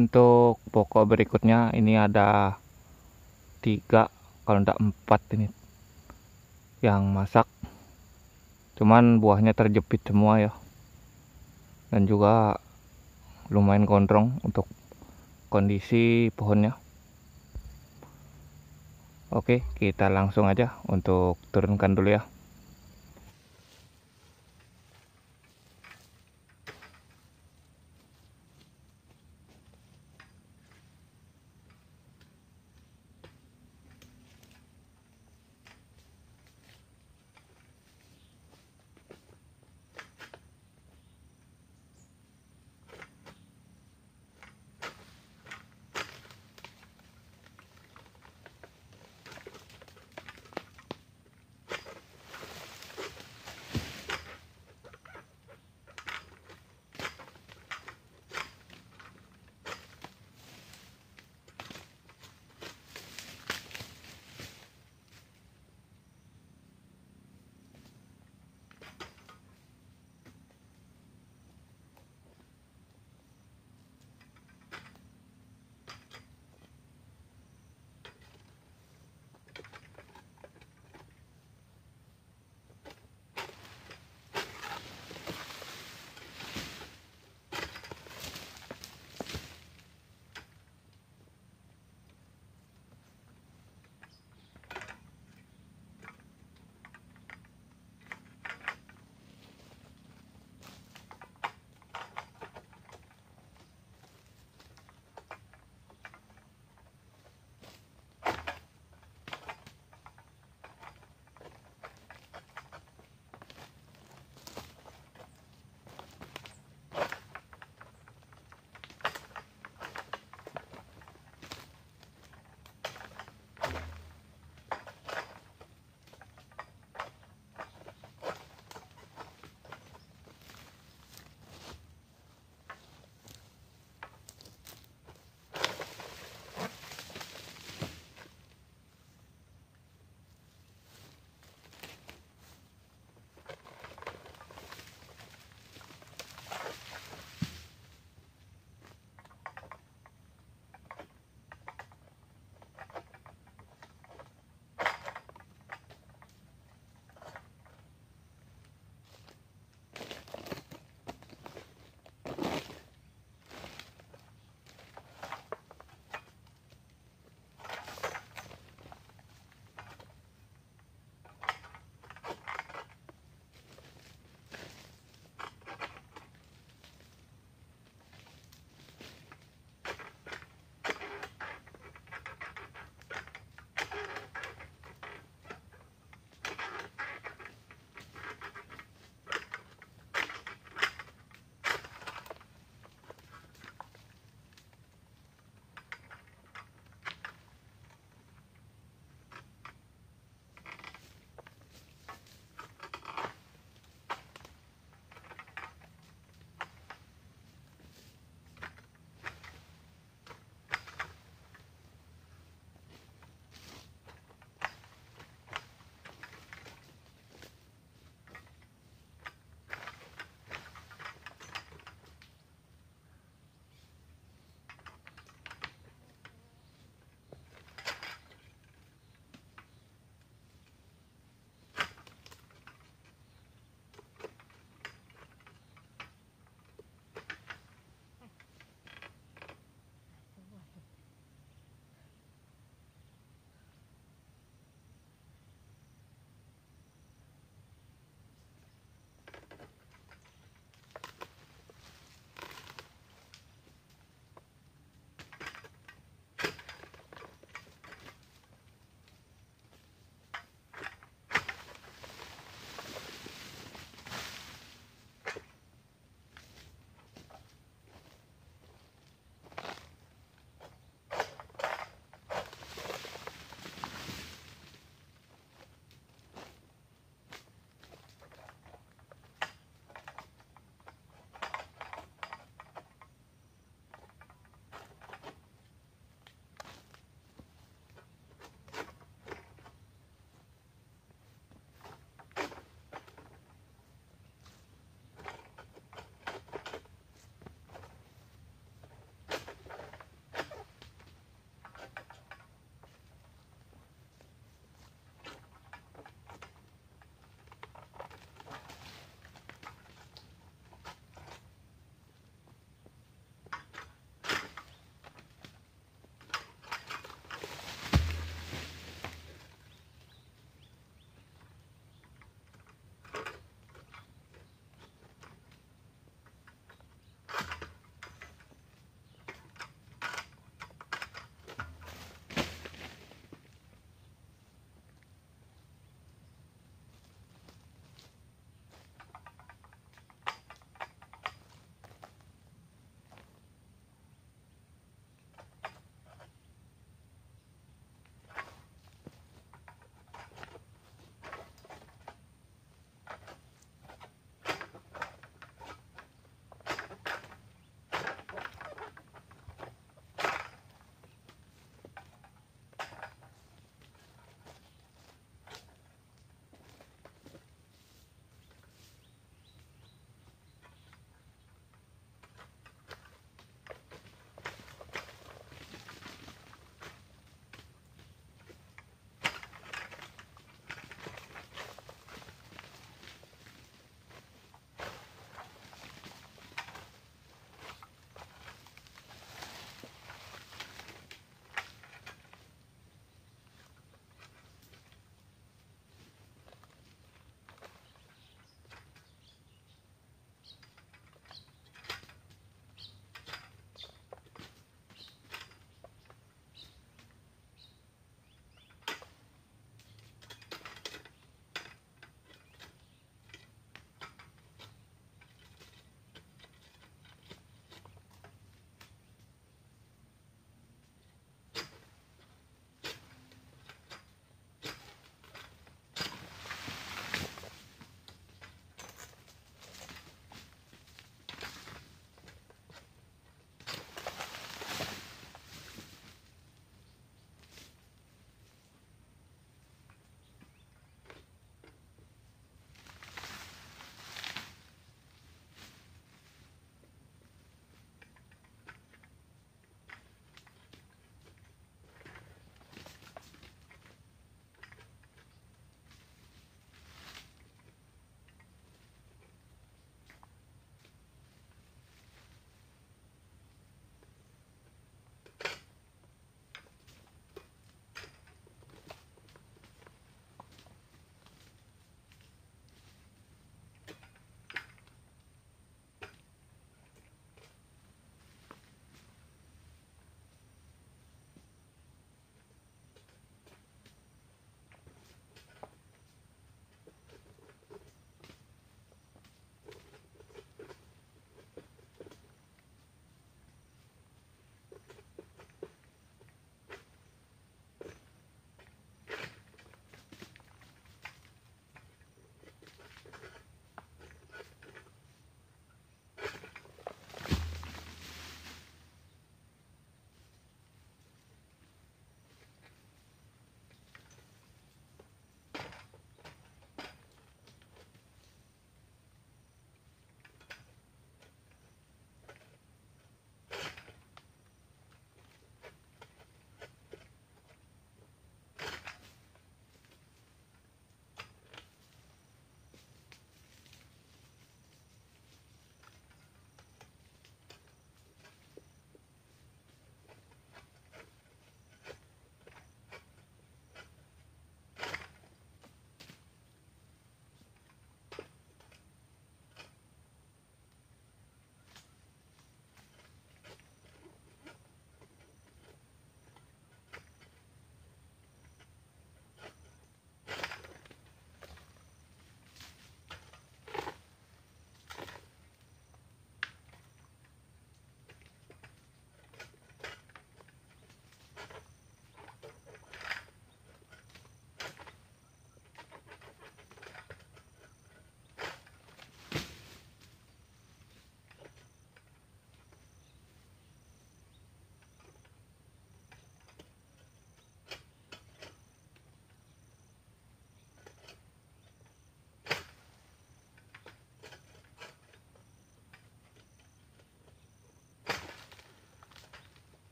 untuk pokok berikutnya ini ada tiga kalau tidak empat ini yang masak cuman buahnya terjepit semua ya dan juga lumayan gondrong untuk kondisi pohonnya oke kita langsung aja untuk turunkan dulu ya